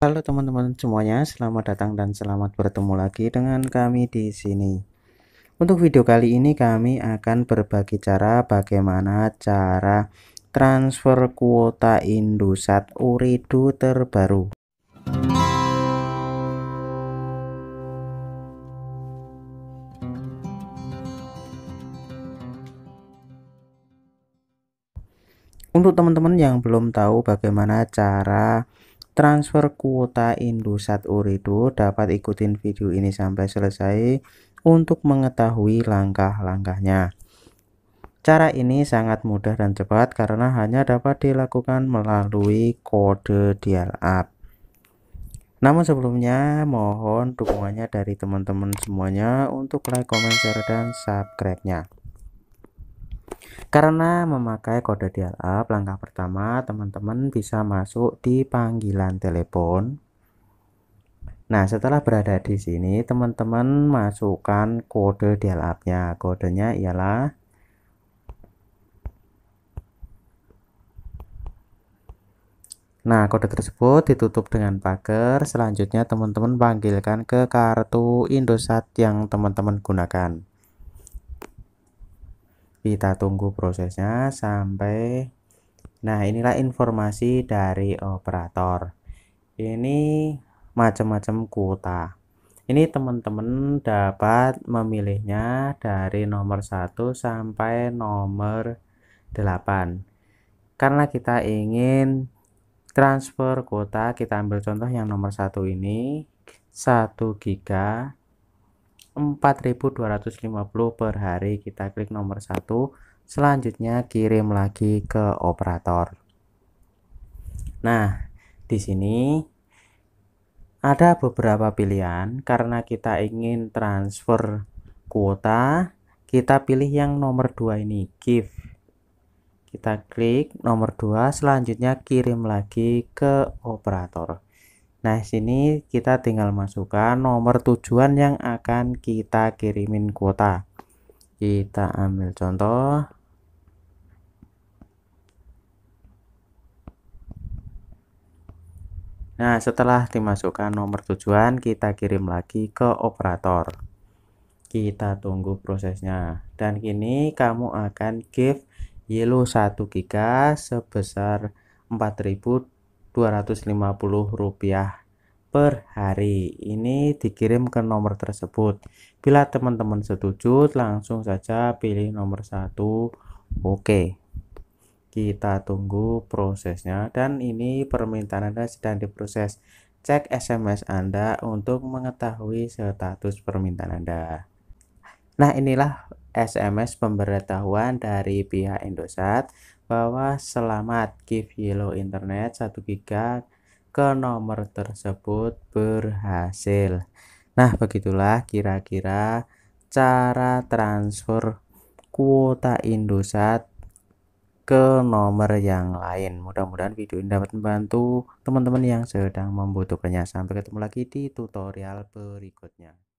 Halo teman-teman semuanya, selamat datang dan selamat bertemu lagi dengan kami di sini. Untuk video kali ini kami akan berbagi cara bagaimana cara transfer kuota Indosat Uridu terbaru. Untuk teman-teman yang belum tahu bagaimana cara transfer kuota Indosat Urido dapat ikutin video ini sampai selesai untuk mengetahui langkah-langkahnya. Cara ini sangat mudah dan cepat karena hanya dapat dilakukan melalui kode dial up. Namun sebelumnya mohon dukungannya dari teman-teman semuanya untuk like, comment, share, dan subscribe-nya. Karena memakai kode dial up, langkah pertama teman-teman bisa masuk di panggilan telepon. Nah, setelah berada di sini, teman-teman masukkan kode dial up-nya. Kodenya ialah Nah, kode tersebut ditutup dengan pagar. Selanjutnya, teman-teman panggilkan ke kartu Indosat yang teman-teman gunakan kita tunggu prosesnya sampai nah inilah informasi dari operator ini macam-macam kuota ini teman-teman dapat memilihnya dari nomor 1 sampai nomor 8 karena kita ingin transfer kuota kita ambil contoh yang nomor satu ini 1 giga 4250 per hari kita klik nomor satu selanjutnya kirim lagi ke operator nah di sini ada beberapa pilihan karena kita ingin transfer kuota kita pilih yang nomor dua ini give kita klik nomor dua selanjutnya kirim lagi ke operator Nah, sini kita tinggal masukkan nomor tujuan yang akan kita kirimin kuota. Kita ambil contoh. Nah, setelah dimasukkan nomor tujuan, kita kirim lagi ke operator. Kita tunggu prosesnya. Dan kini kamu akan give yellow 1 giga sebesar 4.000. Rp250 per hari. Ini dikirim ke nomor tersebut. Bila teman-teman setuju, langsung saja pilih nomor satu. Oke. Kita tunggu prosesnya dan ini permintaan Anda sedang diproses. Cek SMS Anda untuk mengetahui status permintaan Anda. Nah, inilah SMS pemberitahuan dari pihak Indosat bahwa selamat give yellow internet 1 giga ke nomor tersebut berhasil. Nah, begitulah kira-kira cara transfer kuota Indosat ke nomor yang lain. Mudah-mudahan video ini dapat membantu teman-teman yang sedang membutuhkannya. Sampai ketemu lagi di tutorial berikutnya.